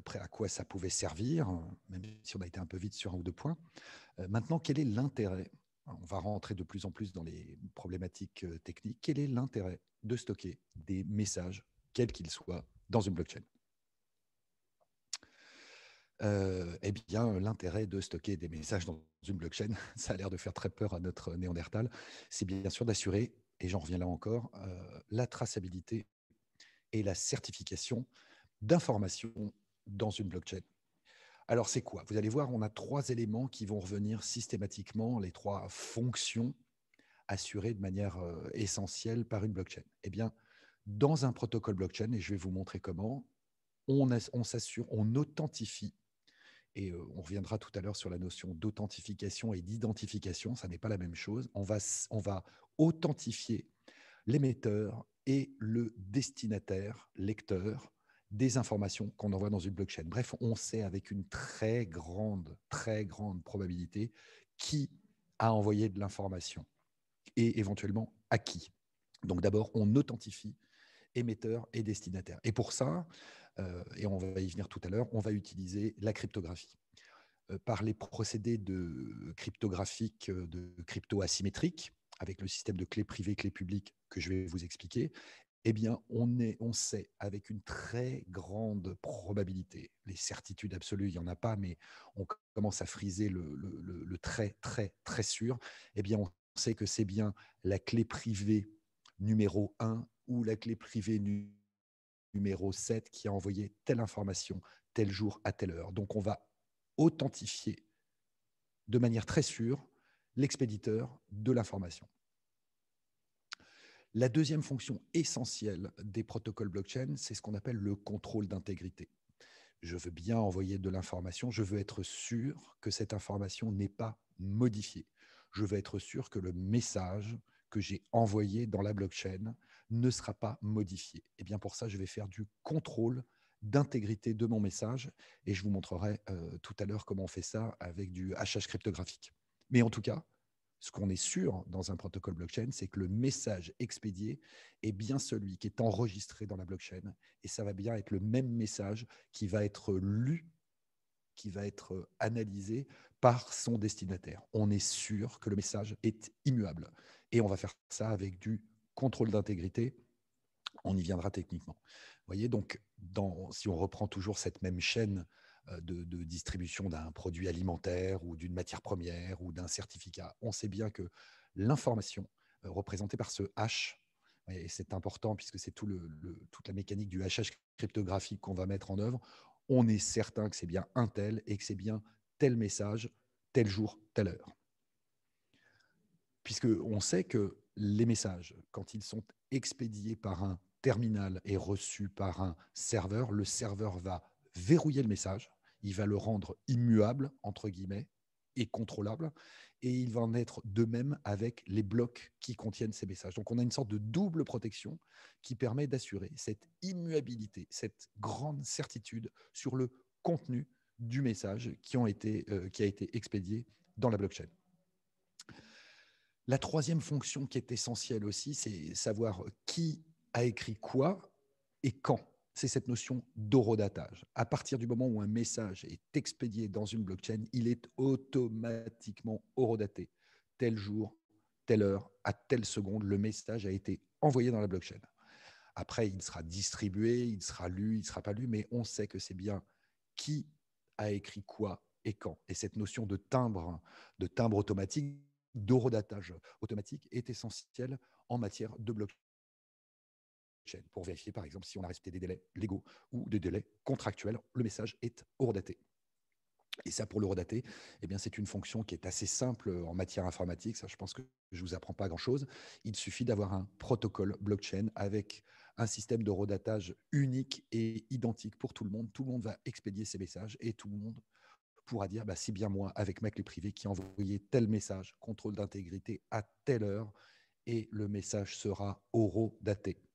après à quoi ça pouvait servir, même si on a été un peu vite sur un ou deux points. Euh, maintenant, quel est l'intérêt On va rentrer de plus en plus dans les problématiques euh, techniques. Quel est l'intérêt de stocker des messages, quels qu'ils soient, dans une blockchain euh, eh bien, l'intérêt de stocker des messages dans une blockchain, ça a l'air de faire très peur à notre néandertal, c'est bien sûr d'assurer, et j'en reviens là encore, la traçabilité et la certification d'informations dans une blockchain. Alors c'est quoi Vous allez voir, on a trois éléments qui vont revenir systématiquement, les trois fonctions assurées de manière euh, essentielle par une blockchain. Eh bien, dans un protocole blockchain, et je vais vous montrer comment, on, s'assure, on authentifie, et euh, on reviendra tout à l'heure sur la notion d'authentification et d'identification, ça n'est pas la même chose, on va, on va authentifier l'émetteur et le destinataire, lecteur, des informations qu'on envoie dans une blockchain. Bref, on sait avec une très grande, très grande probabilité qui a envoyé de l'information et éventuellement à qui. Donc d'abord, on authentifie émetteur et destinataire. Et pour ça, euh, et on va y venir tout à l'heure, on va utiliser la cryptographie. Euh, par les procédés de cryptographiques euh, de crypto asymétrique, avec le système de clés privées, clés publiques que je vais vous expliquer, eh bien, on, sait avec une très grande probabilité, les certitudes absolues, il n'y en a pas, mais on commence à friser le, très, très, très sûr, eh bien, on sait que c'est bien la clé privée numéro 1 ou la clé privée numéro 7 qui a envoyé telle information tel jour à telle heure. Donc, on va authentifier de manière très sûre l'expéditeur de l'information. La deuxième fonction essentielle des protocoles blockchain, c'est ce qu'on appelle le contrôle d'intégrité. Je veux bien envoyer de l'information, je veux être sûr que cette information n'est pas modifiée. Je veux être sûr que le message que j'ai envoyé dans la blockchain ne sera pas modifié. Et eh bien pour ça, je vais faire du contrôle d'intégrité de mon message et je vous montrerai euh, tout à l'heure comment on fait ça avec du hachage cryptographique. Mais en tout cas, ce qu'on est sûr dans un protocole blockchain, c'est que le message expédié est bien celui qui est enregistré dans la blockchain. Et ça va bien être le même message qui va être lu, qui va être analysé par son destinataire. On est sûr que le message est immuable. Et on va faire ça avec du contrôle d'intégrité. On y viendra techniquement. Vous voyez, donc, si on reprend toujours cette même chaîne euh, de, distribution d'un produit alimentaire ou d'une matière première ou d'un certificat. On sait bien que l'information euh, représentée par ce H, et c'est important puisque c'est toute la mécanique du hachage cryptographique qu'on va mettre en œuvre, on est certain que c'est bien un tel et que c'est bien tel message, tel jour, telle heure. Puisqu'on sait que les messages, quand ils sont expédiés par un terminal et reçus par un serveur, le serveur va verrouiller le message il va le rendre immuable, entre guillemets, et contrôlable. Et il va en être de même avec les blocs qui contiennent ces messages. Donc on a une sorte de double protection qui permet d'assurer cette immuabilité, cette grande certitude sur le contenu du message qui, euh, qui a été expédié dans la blockchain. La troisième fonction qui est essentielle aussi, c'est savoir qui a écrit quoi et quand c'est cette notion d'horodatage. À partir du moment où un message est expédié dans une blockchain, il est automatiquement horodaté. Tel jour, telle heure, à telle seconde, le message a été envoyé dans la blockchain. Après, il sera distribué, il sera lu, il ne sera pas lu, mais on sait que c'est bien qui a écrit quoi et quand. Et cette notion de timbre, de timbre automatique, d'horodatage automatique est essentielle en matière de blockchain pour vérifier, par exemple, si on a respecté des délais légaux ou des délais contractuels. Le message est horodaté. Et ça, pour le redater, eh c'est une fonction qui est assez simple en matière informatique. Ça, je pense que je ne vous apprends pas grand-chose. Il suffit d'avoir un protocole blockchain avec un système de redatage unique et identique pour tout le monde. Tout le monde va expédier ses messages et tout le monde pourra dire bah, c'est bien moi, avec ma clé privée, qui envoyait tel message, contrôle d'intégrité à telle heure, et le message sera horodaté. daté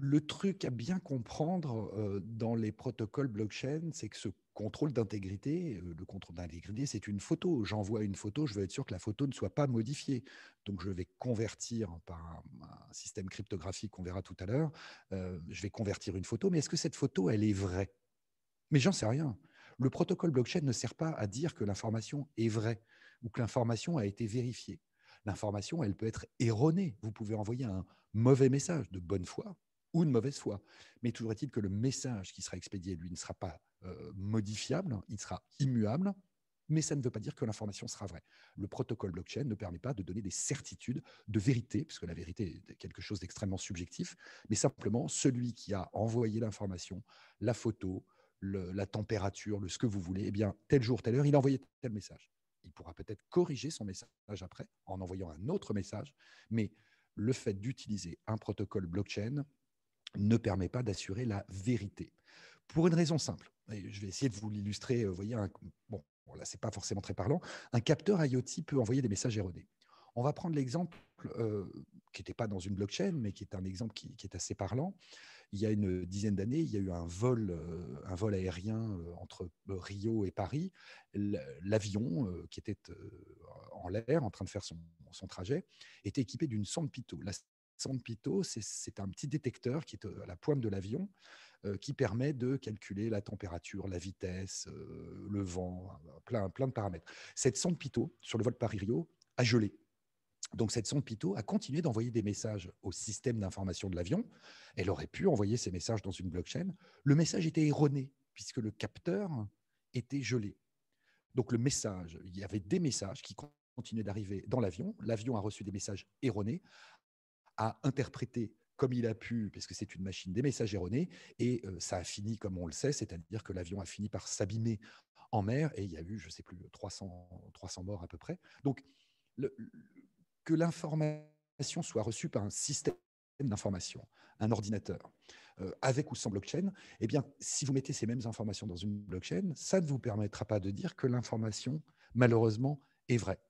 le truc à bien comprendre dans les protocoles blockchain, c'est que ce contrôle d'intégrité, le contrôle d'intégrité, c'est une photo. J'envoie une photo, je veux être sûr que la photo ne soit pas modifiée. Donc, je vais convertir par un, système cryptographique qu'on verra tout à l'heure. je vais convertir une photo, mais est-ce que cette photo, elle est vraie Mais j'en sais rien. Le protocole blockchain ne sert pas à dire que l'information est vraie ou que l'information a été vérifiée. L'information, elle peut être erronée. Vous pouvez envoyer un mauvais message de bonne foi, ou de mauvaise foi. Mais toujours est-il que le message qui sera expédié, lui, ne sera pas euh, modifiable, il sera immuable, mais ça ne veut pas dire que l'information sera vraie. Le protocole blockchain ne permet pas de donner des certitudes de vérité, puisque la vérité est quelque chose d'extrêmement subjectif, mais simplement celui qui a envoyé l'information, la photo, la température, le ce que vous voulez, eh bien, tel jour, telle heure, il a envoyé tel message. Il pourra peut-être corriger son message après en envoyant un autre message, mais le fait d'utiliser un protocole blockchain ne permet pas d'assurer la vérité. Pour une raison simple, et je vais essayer de vous l'illustrer, euh, vous voyez, un, bon, là, ce n'est pas forcément très parlant, un capteur IoT peut envoyer des messages erronés. On va prendre l'exemple euh, qui n'était pas dans une blockchain, mais qui est un exemple qui, est assez parlant. Il y a une dizaine d'années, il y a eu un vol, euh, un vol aérien entre Rio et Paris. L'avion, qui était en l'air, en train de faire son, trajet, était équipé d'une sonde pitot pitot, c'est un petit détecteur qui est euh, à la pointe de l'avion euh, qui permet de calculer la température, la vitesse, euh, le vent, plein, plein de paramètres. Cette sonde Pito, sur le vol Paris-Rio, a gelé. Donc cette sonde Pitot a continué d'envoyer des messages au système d'information de l'avion. Elle aurait pu envoyer ces messages dans une blockchain. Le message était erroné puisque le capteur était gelé. Donc le message, il y avait des messages qui continuaient d'arriver dans l'avion. L'avion a reçu des messages erronés a interprété comme il a pu, parce que c'est une machine des messages erronés, et euh, ça a fini comme on le sait, c'est-à-dire que l'avion a fini par s'abîmer en mer, et il y a eu, je ne sais plus, 300, 300 morts à peu près. Donc, que l'information soit reçue par un système d'information, un ordinateur, euh, avec ou sans blockchain, eh bien, si vous mettez ces mêmes informations dans une blockchain, ça ne vous permettra pas de dire que l'information, malheureusement, est vraie.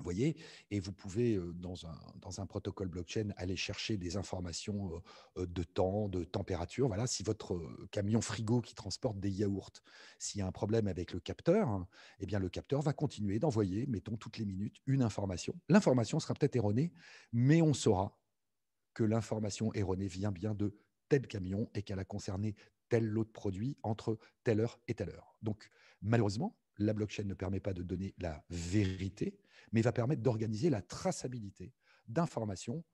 Vous voyez, et vous pouvez, dans un, dans un, protocole blockchain, aller chercher des informations de temps, de température. Voilà, si votre camion frigo qui transporte des yaourts, s'il y a un problème avec le capteur, hein, eh bien, le capteur va continuer d'envoyer, mettons, toutes les minutes, une information. L'information sera peut-être erronée, mais on saura que l'information erronée vient bien de tel camion et qu'elle a concerné tel lot de produits entre telle heure et telle heure. Donc, malheureusement, la blockchain ne permet pas de donner la vérité, mais va permettre d'organiser la traçabilité d'informations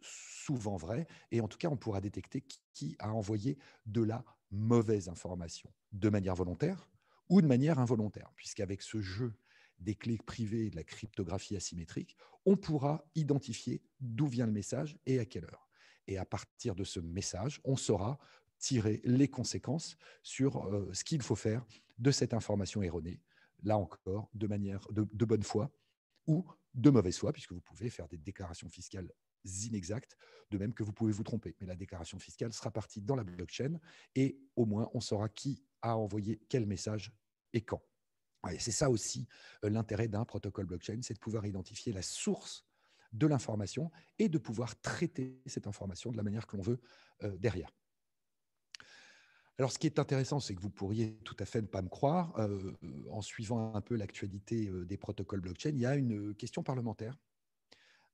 souvent vraies, et en tout cas, on pourra détecter qui a envoyé de la mauvaise information, de manière volontaire ou de manière involontaire, puisqu'avec ce jeu des clés privées et de la cryptographie asymétrique, on pourra identifier d'où vient le message et à quelle heure. Et à partir de ce message, on saura tirer les conséquences sur euh, ce qu'il faut faire de cette information erronée, là encore, de manière de bonne foi ou de mauvaise foi, puisque vous pouvez faire des déclarations fiscales inexactes, de même que vous pouvez vous tromper. Mais la déclaration fiscale sera partie dans la blockchain et au moins on saura qui a envoyé quel message et quand. c'est ça aussi euh, l'intérêt d'un protocole blockchain, c'est de pouvoir identifier la source de l'information et de pouvoir traiter cette information de la manière que l'on veut euh, derrière. Alors, ce qui est intéressant, c'est que vous pourriez tout à fait ne pas me croire. Euh, en suivant un peu l'actualité euh, des protocoles blockchain, il y a une question parlementaire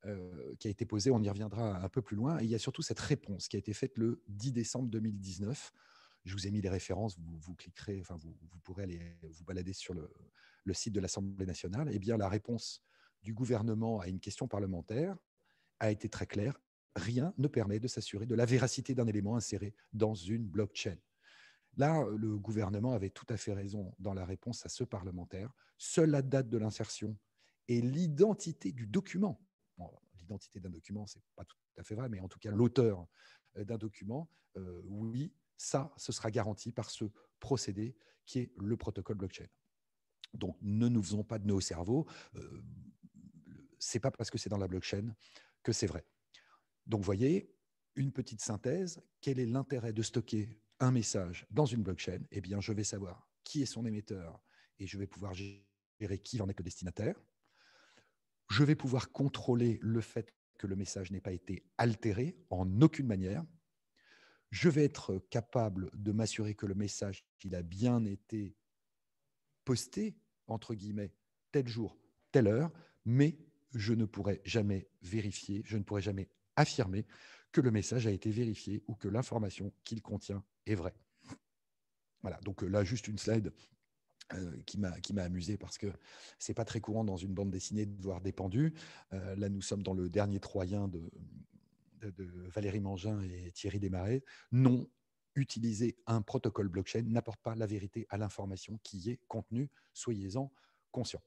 euh, qui a été posée. On y reviendra un peu plus loin. Et il y a surtout cette réponse qui a été faite le 10 décembre 2019. Je vous ai mis les références. Vous, cliquerez, enfin, vous, pourrez aller vous balader sur le, le site de l'Assemblée nationale. Eh bien, la réponse du gouvernement à une question parlementaire a été très claire rien ne permet de s'assurer de la véracité d'un élément inséré dans une blockchain. Là, euh, le gouvernement avait tout à fait raison dans la réponse à ce parlementaire. Seule la date de l'insertion et l'identité du document, l'identité d'un document, c'est pas tout à fait vrai, mais en tout cas l'auteur euh, d'un document, euh, oui, ça, ce sera garanti par ce procédé qui est le protocole blockchain. Donc, ne nous faisons pas de nos au cerveau. Ce c'est pas parce que c'est dans la blockchain que c'est vrai. Donc, voyez, une petite synthèse. Quel est l'intérêt de stocker un message dans une blockchain, eh bien, je vais savoir qui est son émetteur et je vais pouvoir gérer qui en est le destinataire. Je vais pouvoir contrôler le fait que le message n'ait pas été altéré en aucune manière. Je vais être capable de m'assurer que le message il a bien été posté entre guillemets tel jour, telle heure, mais je ne pourrai jamais vérifier, je ne pourrai jamais affirmer que le message a été vérifié ou que l'information qu'il contient est vrai. Voilà, donc euh, là, juste une slide euh, qui m'a amusé parce que c'est pas très courant dans une bande dessinée de voir dépendu. Euh, là, nous sommes dans le dernier Troyen de, de, Valérie Mangin et Thierry Desmarais. Non, utiliser un protocole blockchain n'apporte pas la vérité à l'information qui y est contenue. Soyez-en conscients.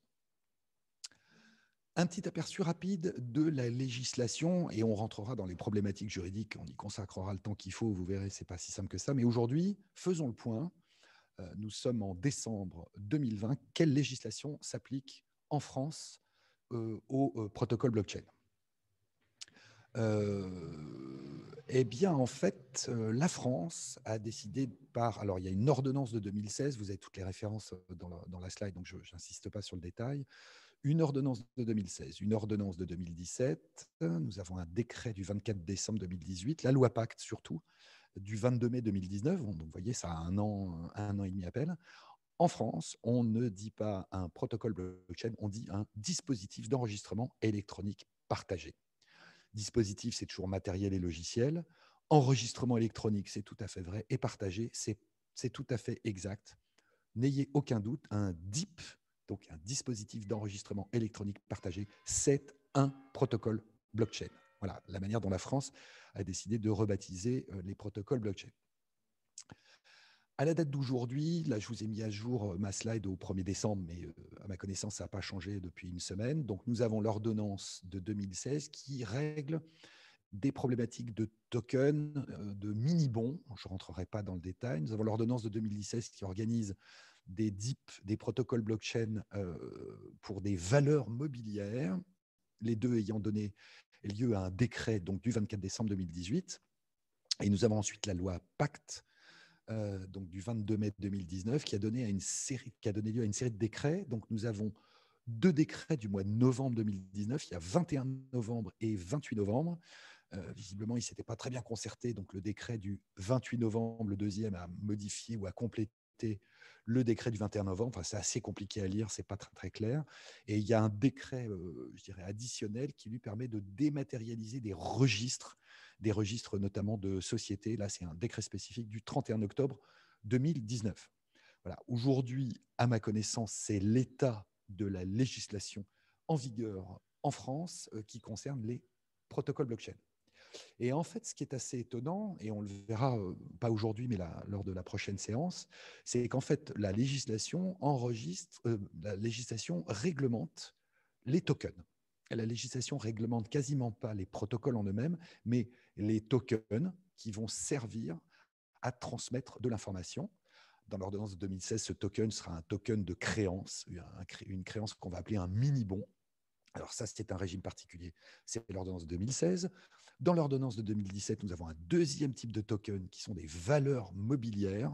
Un petit aperçu rapide de la législation, et on rentrera dans les problématiques juridiques, on y consacrera le temps qu'il faut, vous verrez, c'est pas si simple que ça, mais aujourd'hui, faisons le point. Euh, nous sommes en décembre 2020. Quelle législation s'applique en France euh, au euh, protocole blockchain eh bien, en fait, la France a décidé par. Alors, il y a une ordonnance de 2016, vous avez toutes les références dans dans la slide, donc je n'insiste pas sur le détail une ordonnance de 2016, une ordonnance de 2017, nous avons un décret du 24 décembre 2018, la loi Pacte surtout, du 22 mai 2019, donc vous voyez, ça a un an, un an et demi à peine. En France, on ne dit pas un protocole blockchain, on dit un dispositif d'enregistrement électronique partagé. Dispositif, c'est toujours matériel et logiciel. Enregistrement électronique, c'est tout à fait vrai. Et partagé, c'est tout à fait exact. N'ayez aucun doute, un DIP, donc un dispositif d'enregistrement électronique partagé, c'est un protocole blockchain. Voilà la manière dont la France a décidé de rebaptiser euh, les protocoles blockchain. À la date d'aujourd'hui, là je vous ai mis à jour euh, ma slide au 1er décembre, mais euh, à ma connaissance, ça n'a pas changé depuis une semaine. Donc nous avons l'ordonnance de 2016 qui règle des problématiques de tokens, de mini-bons, je ne rentrerai pas dans le détail. Nous avons l'ordonnance de 2016 qui organise des DIP, des protocoles blockchain euh, pour des valeurs mobilières, les deux ayant donné lieu à un décret donc, du 24 décembre 2018. Et nous avons ensuite la loi Pacte euh, donc du 22 mai 2019 qui a, donné à une série, qui a donné lieu à une série de décrets. Donc nous avons deux décrets du mois de novembre 2019, il y a 21 novembre et 28 novembre. Euh, visiblement, ils ne s'étaient pas très bien concertés, donc le décret du 28 novembre, le deuxième, a modifié ou a complété le décret du 21 novembre. Enfin, c'est assez compliqué à lire, c'est pas très, très clair. Et il y a un décret, euh, je dirais, additionnel qui lui permet de dématérialiser des registres, des registres notamment de sociétés. Là, c'est un décret spécifique du 31 octobre 2019. Voilà. Aujourd'hui, à ma connaissance, c'est l'état de la législation en vigueur en France euh, qui concerne les protocoles blockchain. Et en fait, ce qui est assez étonnant, et on le verra euh, pas aujourd'hui, mais lors de la prochaine séance, c'est qu'en fait, la législation enregistre, euh, la législation réglemente les tokens. La législation réglemente quasiment pas les protocoles en eux-mêmes, mais les tokens qui vont servir à transmettre de l'information. Dans l'ordonnance de 2016, ce token sera un token de créance, une créance qu'on va appeler un mini-bon, alors ça, c'est un régime particulier, c'est l'ordonnance de 2016. Dans l'ordonnance de 2017, nous avons un deuxième type de token qui sont des valeurs mobilières.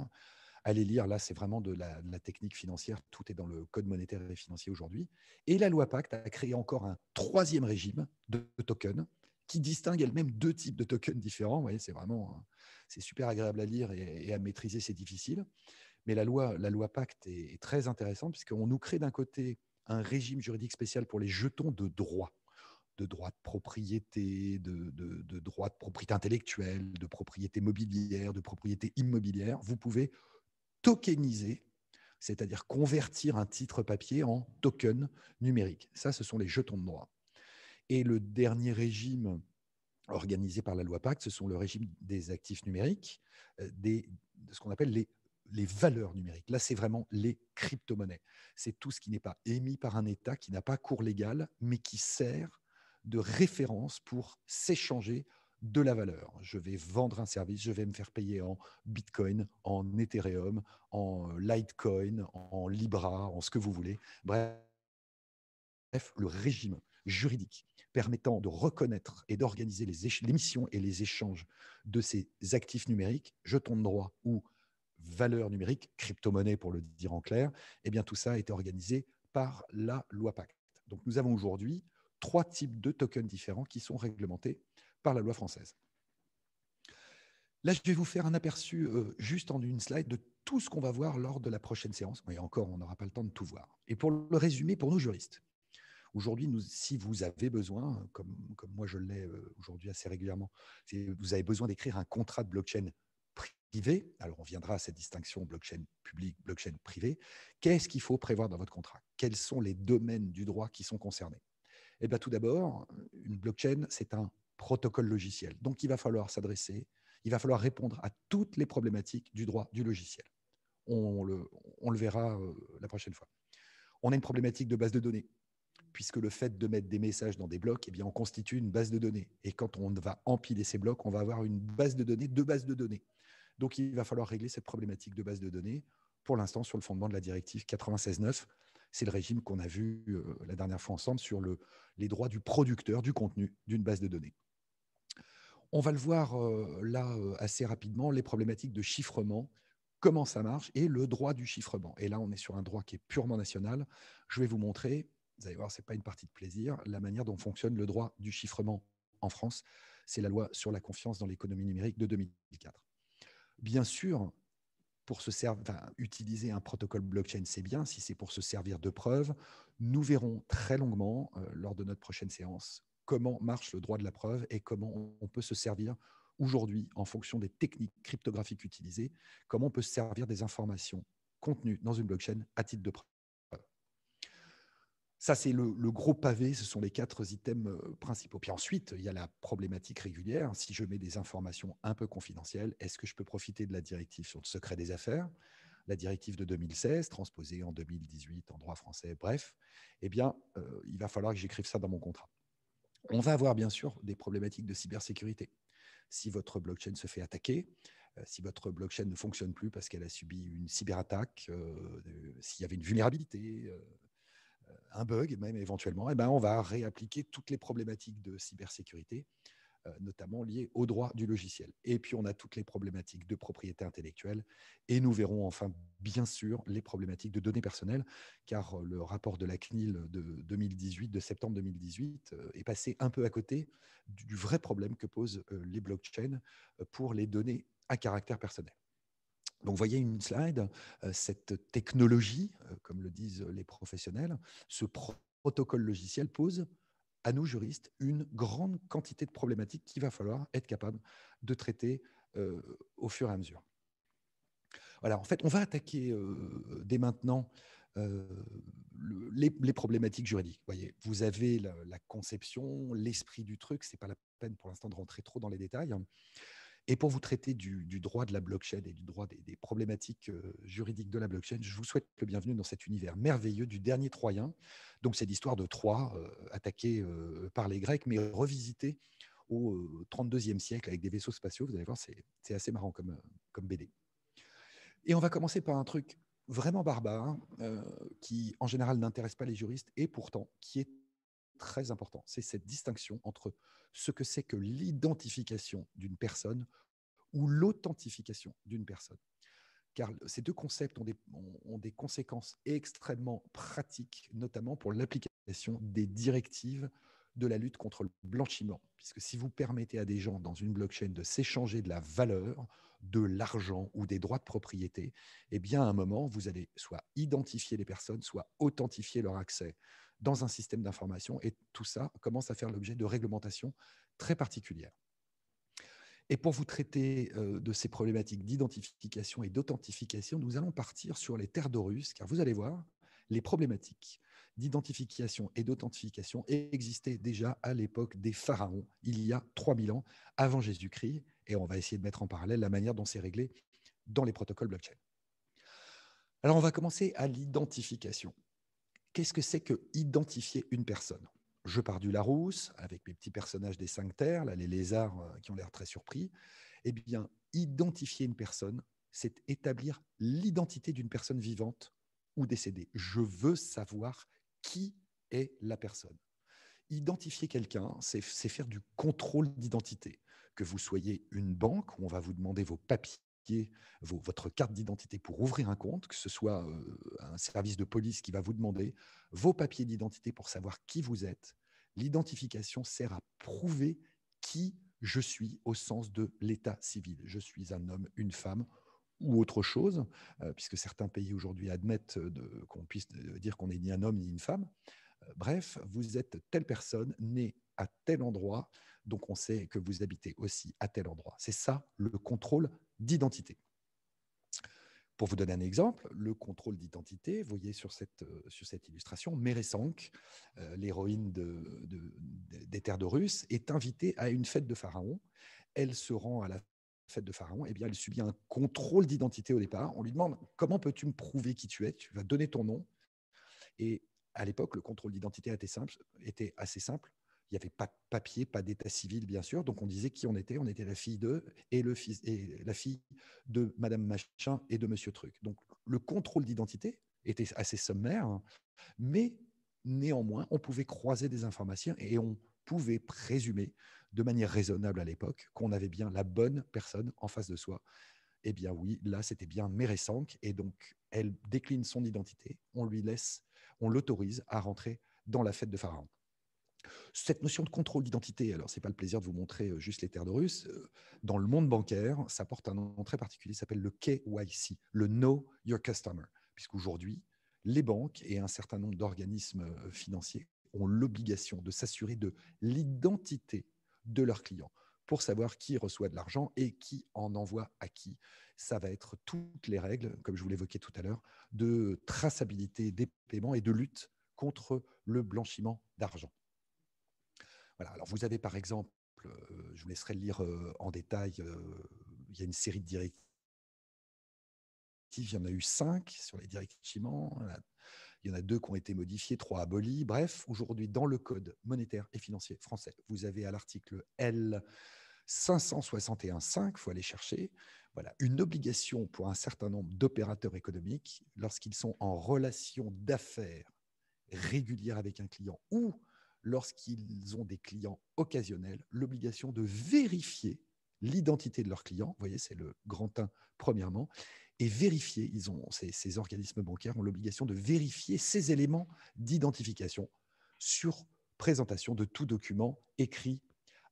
Allez lire, là, c'est vraiment de la, technique financière, tout est dans le code monétaire et financier aujourd'hui. Et la loi Pacte a créé encore un troisième régime de, token qui distingue elle-même deux types de tokens différents. Vous voyez, c'est vraiment hein, c'est super agréable à lire et, à maîtriser, c'est difficile. Mais la loi, la loi Pacte est, est très intéressante puisqu'on nous crée d'un côté un régime juridique spécial pour les jetons de droit de droit de propriété, de, de, de, droit de propriété intellectuelle, de propriété mobilière, de propriété immobilière, vous pouvez tokeniser, c'est-à-dire convertir un titre papier en token numérique. Ça, ce sont les jetons de droit. Et le dernier régime organisé par la loi Pacte, ce sont le régime des actifs numériques, euh, de ce qu'on appelle les les valeurs numériques. Là, c'est vraiment les crypto-monnaies. C'est tout ce qui n'est pas émis par un État, qui n'a pas cours légal, mais qui sert de référence pour s'échanger de la valeur. Je vais vendre un service, je vais me faire payer en Bitcoin, en Ethereum, en Litecoin, en Libra, en ce que vous voulez. Bref, le régime juridique permettant de reconnaître et d'organiser les, émissions et les échanges de ces actifs numériques, jetons de droit ou valeurs numériques, crypto-monnaie pour le dire en clair, eh bien tout ça a été organisé par la loi Pacte. Donc nous avons aujourd'hui trois types de tokens différents qui sont réglementés par la loi française. Là, je vais vous faire un aperçu euh, juste en une slide de tout ce qu'on va voir lors de la prochaine séance. Et encore, on n'aura pas le temps de tout voir. Et pour le résumer, pour nos juristes, aujourd'hui, si vous avez besoin, comme, comme moi je l'ai euh, aujourd'hui assez régulièrement, si vous avez besoin d'écrire un contrat de blockchain alors on viendra à cette distinction blockchain public, blockchain privé, qu'est-ce qu'il faut prévoir dans votre contrat Quels sont les domaines du droit qui sont concernés Eh bien tout d'abord, une blockchain, c'est un protocole logiciel. Donc il va falloir s'adresser, il va falloir répondre à toutes les problématiques du droit du logiciel. On le, verra euh, la prochaine fois. On a une problématique de base de données puisque le fait de mettre des messages dans des blocs, eh bien, on constitue une base de données. Et quand on va empiler ces blocs, on va avoir une base de données deux bases de données. Donc, il va falloir régler cette problématique de base de données, pour l'instant, sur le fondement de la directive 96.9. C'est le régime qu'on a vu euh, la dernière fois ensemble sur les droits du producteur du contenu d'une base de données. On va le voir euh, là euh, assez rapidement, les problématiques de chiffrement, comment ça marche et le droit du chiffrement. Et là, on est sur un droit qui est purement national. Je vais vous montrer, vous allez voir, ce n'est pas une partie de plaisir, la manière dont fonctionne le droit du chiffrement en France. C'est la loi sur la confiance dans l'économie numérique de 2004 bien sûr, pour se servir, utiliser un protocole blockchain, c'est bien. Si c'est pour se servir de preuve, nous verrons très longuement euh, lors de notre prochaine séance comment marche le droit de la preuve et comment on peut se servir aujourd'hui, en fonction des techniques cryptographiques utilisées, comment on peut se servir des informations contenues dans une blockchain à titre de preuve. Ça, c'est le, gros pavé, ce sont les quatre items euh, principaux. Puis ensuite, il y a la problématique régulière. Si je mets des informations un peu confidentielles, est-ce que je peux profiter de la directive sur le secret des affaires la directive de 2016, transposée en 2018 en droit français, bref, eh bien, euh, il va falloir que j'écrive ça dans mon contrat. On va avoir bien sûr des problématiques de cybersécurité. Si votre blockchain se fait attaquer, euh, si votre blockchain ne fonctionne plus parce qu'elle a subi une cyberattaque, s'il y avait une vulnérabilité, un bug, même éventuellement, eh ben, on va réappliquer toutes les problématiques de cybersécurité, euh, notamment liées au droit du logiciel. Et puis, on a toutes les problématiques de propriété intellectuelle. Et nous verrons enfin, bien sûr, les problématiques de données personnelles, car euh, le rapport de la CNIL de 2018, de septembre 2018, euh, est passé un peu à côté du vrai problème que posent les blockchains pour les données à caractère personnel. Donc, vous voyez une slide, euh, cette technologie, euh, comme le disent les professionnels, ce protocole logiciel pose à nous juristes une grande quantité de problématiques qu'il va falloir être capable de traiter euh, au fur et à mesure. Voilà, en fait, on va attaquer dès maintenant les, problématiques juridiques. Vous, voyez, vous avez la, la conception, l'esprit du truc, ce n'est pas la peine pour l'instant de rentrer trop dans les détails. Et pour vous traiter du, droit de la blockchain et du droit des, problématiques euh, juridiques de la blockchain, je vous souhaite le bienvenu dans cet univers merveilleux du dernier Troyen. Donc c'est l'histoire de Troie euh, attaquée euh, par les Grecs, mais revisitée au 32e siècle avec des vaisseaux spatiaux. Vous allez voir, c'est assez marrant comme, comme BD. Et on va commencer par un truc vraiment barbare, hein, qui en général n'intéresse pas les juristes, et pourtant qui est très important. C'est cette distinction entre ce que c'est que l'identification d'une personne ou l'authentification d'une personne. Car ces deux concepts ont des, conséquences extrêmement pratiques, notamment pour l'application des directives de la lutte contre le blanchiment. Puisque si vous permettez à des gens dans une blockchain de s'échanger de la valeur, de l'argent ou des droits de propriété, eh bien, à un moment, vous allez soit identifier les personnes, soit authentifier leur accès dans un système d'information. Et tout ça commence à faire l'objet de réglementations très particulières. Et pour vous traiter euh, de ces problématiques d'identification et d'authentification, nous allons partir sur les terres d'Horus, car vous allez voir, les problématiques d'identification et d'authentification existaient déjà à l'époque des pharaons, il y a 3000 ans avant Jésus-Christ. Et on va essayer de mettre en parallèle la manière dont c'est réglé dans les protocoles blockchain. Alors, on va commencer à l'identification. Qu'est-ce que c'est que identifier une personne Je pars du Larousse, avec mes petits personnages des cinq terres, les lézards euh, qui ont l'air très surpris. Eh bien, identifier une personne, c'est établir l'identité d'une personne vivante ou décédée. Je veux savoir qui est la personne. Identifier quelqu'un, c'est faire du contrôle d'identité que vous soyez une banque où on va vous demander vos papiers votre carte d'identité pour ouvrir un compte, que ce soit euh, un service de police qui va vous demander vos papiers d'identité pour savoir qui vous êtes. L'identification sert à prouver qui je suis au sens de l'état civil. Je suis un homme, une femme ou autre chose, euh, puisque certains pays aujourd'hui admettent qu'on puisse euh, dire qu'on n'est ni un homme ni une femme bref, vous êtes telle personne, née à tel endroit, donc on sait que vous habitez aussi à tel endroit. C'est ça le contrôle d'identité. Pour vous donner un exemple, le contrôle d'identité, vous voyez sur cette, euh, sur cette illustration, Méresank, euh, l'héroïne des terres de Russe, est invitée à une fête de Pharaon. Elle se rend à la fête de Pharaon, et eh bien, elle subit un contrôle d'identité au départ. On lui demande Comment peux-tu me prouver qui tu es Tu vas donner ton nom. Et à l'époque, le contrôle d'identité était, simple, était assez simple. Il n'y avait pas de papier, pas d'état civil, bien sûr. Donc, on disait qui on était. On était la fille de et, le fils, et la fille de Madame Machin et de Monsieur Truc. Donc, le contrôle d'identité était assez sommaire, hein. mais néanmoins, on pouvait croiser des informations et on pouvait présumer de manière raisonnable à l'époque qu'on avait bien la bonne personne en face de soi. Eh bien oui, là, c'était bien Mérissanque. et donc elle décline son identité, on lui laisse on l'autorise à rentrer dans la fête de Pharaon. Cette notion de contrôle d'identité, alors c'est pas le plaisir de vous montrer euh, juste les terres de Russe, euh, dans le monde bancaire, ça porte un nom très particulier, ça s'appelle le KYC, le Know Your Customer, puisqu'aujourd'hui, les banques et un certain nombre d'organismes euh, financiers ont l'obligation de s'assurer de l'identité de leurs clients pour savoir qui reçoit de l'argent et qui en envoie à qui. Ça va être toutes les règles, comme je vous l'évoquais tout à l'heure, de traçabilité des paiements et de lutte contre le blanchiment d'argent. Voilà, alors vous avez par exemple, euh, je vous laisserai lire euh, en détail, euh, il y a une série de directives, il y en a eu cinq sur les directives il y en a deux qui ont été modifiés, trois abolis. Bref, aujourd'hui, dans le Code monétaire et financier français, vous avez à l'article L. 561.5, il faut aller chercher, voilà, une obligation pour un certain nombre d'opérateurs économiques, lorsqu'ils sont en relation d'affaires régulière avec un client ou lorsqu'ils ont des clients occasionnels, l'obligation de vérifier l'identité de leur client. vous voyez, c'est le grand 1 premièrement, et vérifier. ces, organismes bancaires ont l'obligation de vérifier ces éléments d'identification sur présentation de tout document écrit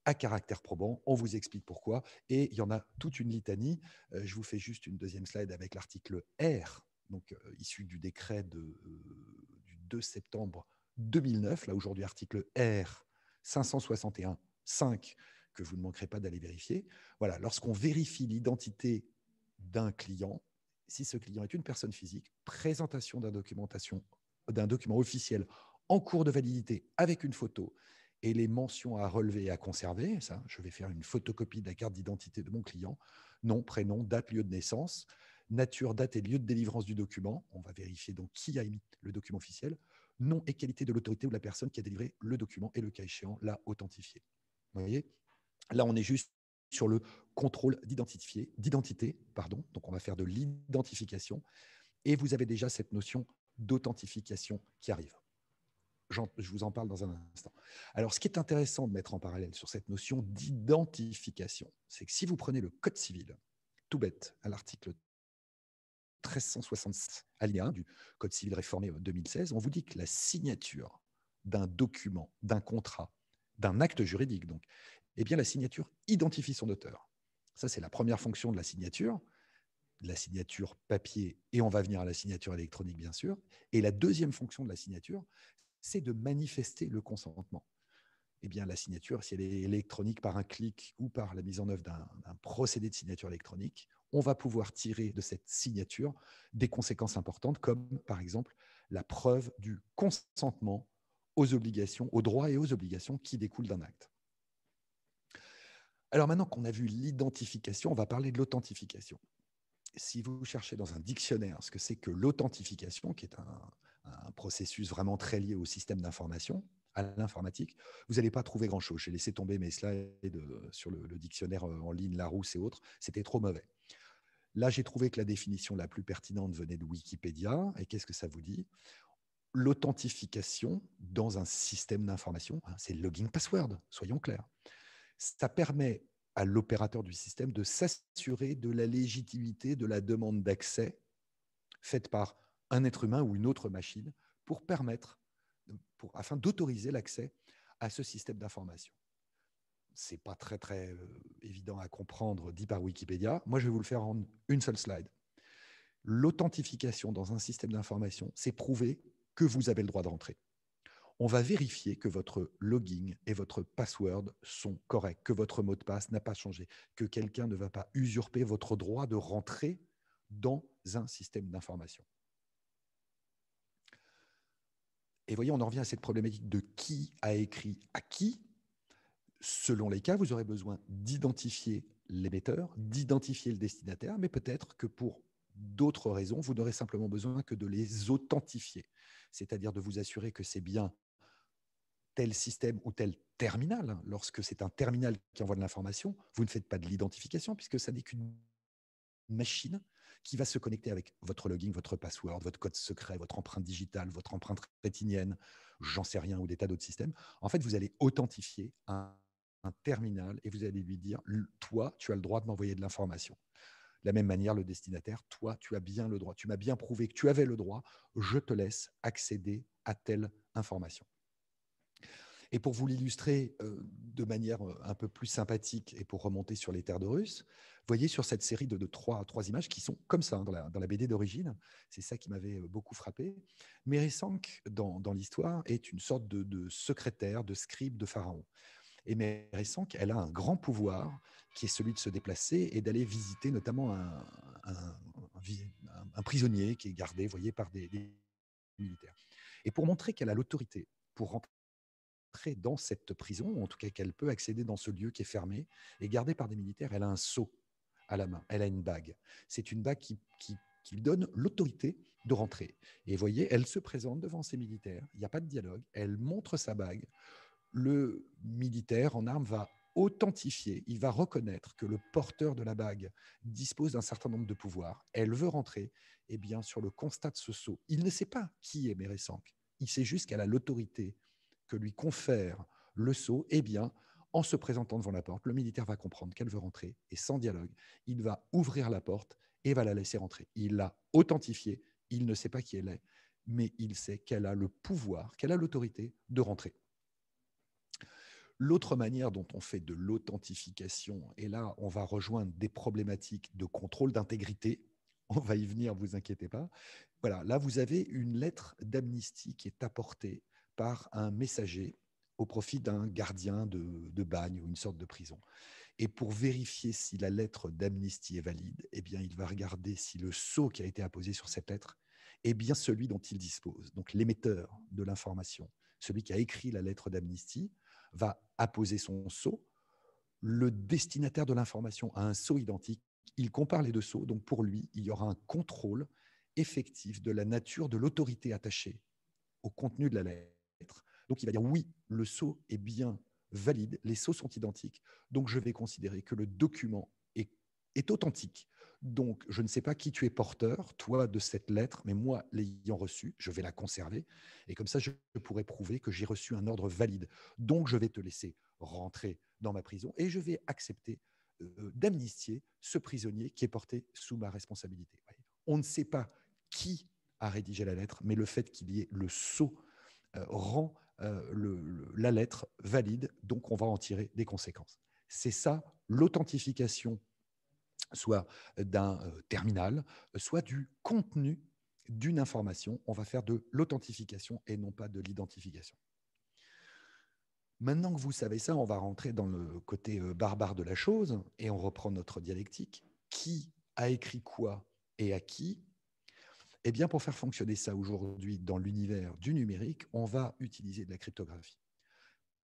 à caractère probant. On vous explique pourquoi. Et il y en a toute une litanie. Euh, je vous fais juste une deuxième slide avec l'article R, donc euh, issu du décret euh, du 2 septembre 2009. Là, aujourd'hui, article R 561.5, que vous ne manquerez pas d'aller vérifier. Voilà, lorsqu'on vérifie l'identité d'un client, si ce client est une personne physique, présentation d'un documentation d'un document officiel en cours de validité avec une photo et les mentions à relever et à conserver. Ça, je vais faire une photocopie de la carte d'identité de mon client, nom, prénom, date, lieu de naissance, nature, date et lieu de délivrance du document. On va vérifier donc qui a émis le document officiel, nom et qualité de l'autorité ou de la personne qui a délivré le document et le cas échéant l'a authentifié. Vous voyez Là, on est juste sur le contrôle d'identité. Pardon. Donc, on va faire de l'identification. Et vous avez déjà cette notion d'authentification qui arrive. Je vous en parle dans un instant. Alors, ce qui est intéressant de mettre en parallèle sur cette notion d'identification, c'est que si vous prenez le Code civil, tout bête, à l'article 1366, alinéa du Code civil réformé 2016, on vous dit que la signature d'un document, d'un contrat, d'un acte juridique, donc, eh bien la signature identifie son auteur. Ça, c'est la première fonction de la signature, la signature papier, et on va venir à la signature électronique, bien sûr. Et la deuxième fonction de la signature, c'est de manifester le consentement. Eh bien, la signature, si elle est électronique par un clic ou par la mise en œuvre d'un procédé de signature électronique, on va pouvoir tirer de cette signature des conséquences importantes, comme par exemple la preuve du consentement aux obligations, aux droits et aux obligations qui découlent d'un acte. Alors maintenant qu'on a vu l'identification, on va parler de l'authentification. Si vous cherchez dans un dictionnaire ce que c'est que l'authentification, qui est un, processus vraiment très lié au système d'information, à l'informatique, vous n'allez pas trouver grand-chose. J'ai laissé tomber mes slides euh, sur le, dictionnaire euh, en ligne Larousse et autres. C'était trop mauvais. Là, j'ai trouvé que la définition la plus pertinente venait de Wikipédia. Et qu'est-ce que ça vous dit L'authentification dans un système d'information, hein, c'est le login password, soyons clairs ça permet à l'opérateur du système de s'assurer de la légitimité de la demande d'accès faite par un être humain ou une autre machine pour permettre, afin d'autoriser l'accès à ce système d'information. Ce n'est pas très, très euh, évident à comprendre dit par Wikipédia. Moi, je vais vous le faire en une seule slide. L'authentification dans un système d'information, c'est prouver que vous avez le droit de rentrer on va vérifier que votre login et votre password sont corrects, que votre mot de passe n'a pas changé, que quelqu'un ne va pas usurper votre droit de rentrer dans un système d'information. Et voyez, on en revient à cette problématique de qui a écrit à qui. Selon les cas, vous aurez besoin d'identifier l'émetteur, d'identifier le destinataire, mais peut-être que pour d'autres raisons, vous n'aurez simplement besoin que de les authentifier, c'est-à-dire de vous assurer que c'est bien tel système ou tel terminal, hein, lorsque c'est un terminal qui envoie de l'information, vous ne faites pas de l'identification puisque ça n'est qu'une machine qui va se connecter avec votre login, votre password, votre code secret, votre empreinte digitale, votre empreinte rétinienne, j'en sais rien, ou des tas d'autres systèmes. En fait, vous allez authentifier un, terminal et vous allez lui dire, toi, tu as le droit de m'envoyer de l'information. De la même manière, le destinataire, toi, tu as bien le droit, tu m'as bien prouvé que tu avais le droit, je te laisse accéder à telle information. Et pour vous l'illustrer euh, de manière euh, un peu plus sympathique et pour remonter sur les terres de Russe, voyez sur cette série de, trois, trois, images qui sont comme ça hein, dans la, BD d'origine. C'est ça qui m'avait euh, beaucoup frappé. Meresank dans, dans l'histoire, est une sorte de, secrétaire, de scribe de Pharaon. Et Meresank, elle a un grand pouvoir qui est celui de se déplacer et d'aller visiter notamment un, prisonnier qui est gardé, voyez, par des, des militaires. Et pour montrer qu'elle a l'autorité pour rentrer dans cette prison, ou en tout cas qu'elle peut accéder dans ce lieu qui est fermé et gardé par des militaires. Elle a un seau à la main, elle a une bague. C'est une bague qui, qui, qui lui donne l'autorité de rentrer. Et voyez, elle se présente devant ses militaires, il n'y a pas de dialogue, elle montre sa bague. Le militaire en armes va authentifier, il va reconnaître que le porteur de la bague dispose d'un certain nombre de pouvoirs, elle veut rentrer, et bien sur le constat de ce seau, il ne sait pas qui est Méressank, il sait juste qu'elle a l'autorité lui confère le sceau, eh bien, en se présentant devant la porte, le militaire va comprendre qu'elle veut rentrer et sans dialogue, il va ouvrir la porte et va la laisser rentrer. Il l'a authentifiée, il ne sait pas qui elle est, mais il sait qu'elle a le pouvoir, qu'elle a l'autorité de rentrer. L'autre manière dont on fait de l'authentification, et là on va rejoindre des problématiques de contrôle d'intégrité, on va y venir, vous inquiétez pas. Voilà, là vous avez une lettre d'amnistie qui est apportée par un messager au profit d'un gardien de, bagne ou une sorte de prison. Et pour vérifier si la lettre d'amnistie est valide, eh bien, il va regarder si le sceau qui a été apposé sur cette lettre est bien celui dont il dispose. Donc l'émetteur de l'information, celui qui a écrit la lettre d'amnistie, va apposer son sceau. Le destinataire de l'information a un sceau identique. Il compare les deux sceaux. Donc pour lui, il y aura un contrôle effectif de la nature de l'autorité attachée au contenu de la lettre. Donc il va dire oui, le sceau est bien valide, les sceaux sont identiques, donc je vais considérer que le document est, authentique. Donc je ne sais pas qui tu es porteur, toi, de cette lettre, mais moi, l'ayant reçue, je vais la conserver, et comme ça, je pourrai prouver que j'ai reçu un ordre valide. Donc je vais te laisser rentrer dans ma prison et je vais accepter euh, d'amnistier ce prisonnier qui est porté sous ma responsabilité. On ne sait pas qui a rédigé la lettre, mais le fait qu'il y ait le sceau euh, rend euh, la lettre valide, donc on va en tirer des conséquences. C'est ça l'authentification, soit d'un euh, terminal, soit du contenu d'une information. On va faire de l'authentification et non pas de l'identification. Maintenant que vous savez ça, on va rentrer dans le côté barbare de la chose et on reprend notre dialectique. Qui a écrit quoi et à qui eh bien, pour faire fonctionner ça aujourd'hui dans l'univers du numérique, on va utiliser de la cryptographie.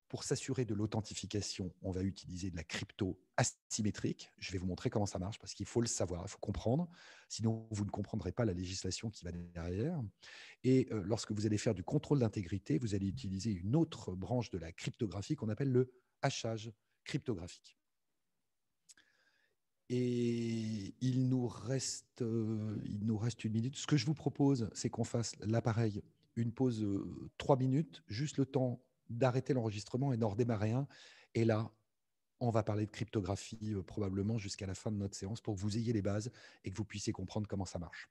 Pour s'assurer de l'authentification, on va utiliser de la crypto asymétrique. Je vais vous montrer comment ça marche parce qu'il faut le savoir, il faut comprendre. Sinon, vous ne comprendrez pas la législation qui va derrière. Et euh, lorsque vous allez faire du contrôle d'intégrité, vous allez utiliser une autre branche de la cryptographie qu'on appelle le hachage cryptographique. Et il nous, reste, euh, il nous reste une minute. Ce que je vous propose, c'est qu'on fasse l'appareil, une pause de euh, trois minutes, juste le temps d'arrêter l'enregistrement et d'en redémarrer un. Et là, on va parler de cryptographie euh, probablement jusqu'à la fin de notre séance pour que vous ayez les bases et que vous puissiez comprendre comment ça marche.